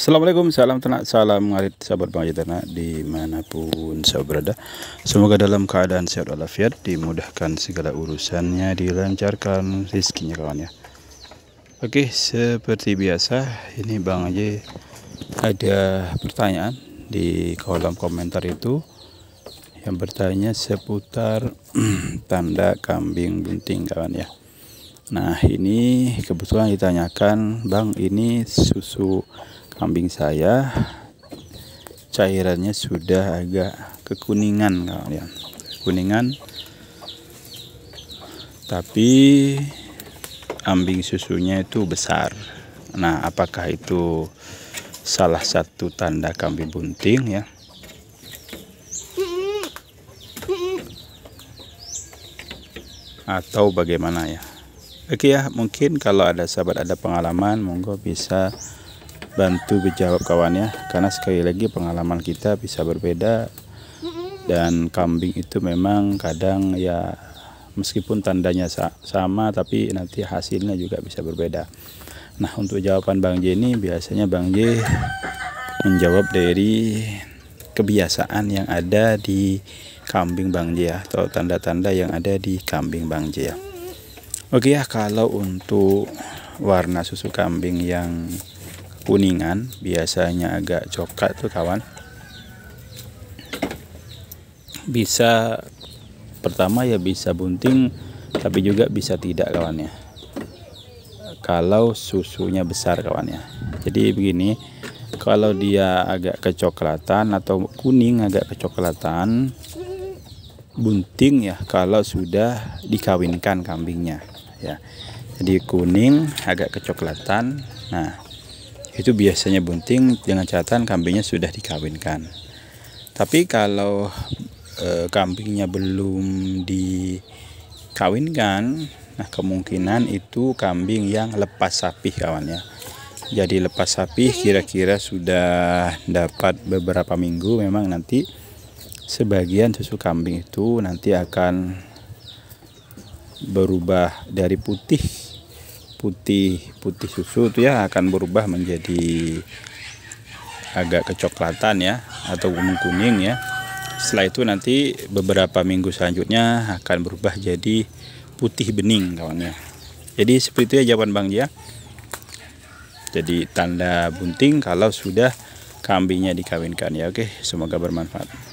Assalamualaikum, salam tenang salam ngarit sahabat bang ternak dimanapun saya berada. Semoga dalam keadaan sehat walafiat, dimudahkan segala urusannya, dilancarkan rezekinya kawan ya. Oke, seperti biasa, ini Bang Aji ada pertanyaan di kolom komentar itu yang bertanya seputar tanda kambing bunting kawan ya. Nah, ini kebetulan ditanyakan, Bang, ini susu kambing saya cairannya sudah agak kekuningan kalian kuningan tapi ambing susunya itu besar nah apakah itu salah satu tanda kambing bunting ya atau bagaimana ya oke ya mungkin kalau ada sahabat ada pengalaman monggo bisa bantu menjawab kawan ya karena sekali lagi pengalaman kita bisa berbeda dan kambing itu memang kadang ya meskipun tandanya sama tapi nanti hasilnya juga bisa berbeda nah untuk jawaban Bang J ini biasanya Bang J menjawab dari kebiasaan yang ada di kambing Bang J ya atau tanda-tanda yang ada di kambing Bang J ya Oke ya kalau untuk warna susu kambing yang kuningan biasanya agak coklat tuh kawan bisa pertama ya bisa bunting tapi juga bisa tidak kawan ya kalau susunya besar kawan ya jadi begini kalau dia agak kecoklatan atau kuning agak kecoklatan bunting ya kalau sudah dikawinkan kambingnya ya jadi kuning agak kecoklatan nah itu biasanya bunting dengan catatan kambingnya sudah dikawinkan tapi kalau e, kambingnya belum dikawinkan nah kemungkinan itu kambing yang lepas sapi kawannya jadi lepas sapi kira-kira sudah dapat beberapa minggu memang nanti sebagian susu kambing itu nanti akan berubah dari putih putih putih susu itu ya akan berubah menjadi agak kecoklatan ya atau kuning kuning ya setelah itu nanti beberapa minggu selanjutnya akan berubah jadi putih bening kawannya jadi seperti itu ya jawaban Bang ya jadi tanda bunting kalau sudah kambingnya dikawinkan ya oke semoga bermanfaat